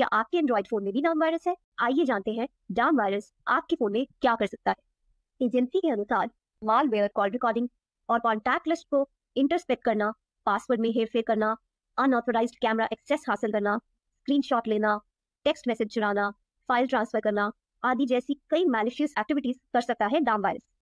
क्या आपके Android phone में भी डाउन वायरस है आइए जानते हैं डाउन वायरस आपके फोन में क्या कर सकता है एजेंसी के अनुसार मालवेयर कॉल रिकॉर्डिंग और कॉन्टैक्ट लिस्ट को इंटरस्पेक्ट करना पासवर्ड में हेरफेर करना अनऑथोराइज कैमरा एक्सेस हासिल करना शॉट लेना टेक्स्ट मैसेज चुराना फाइल ट्रांसफर करना आदि जैसी कई मैलिशियस एक्टिविटीज कर सकता है डाउन वायरस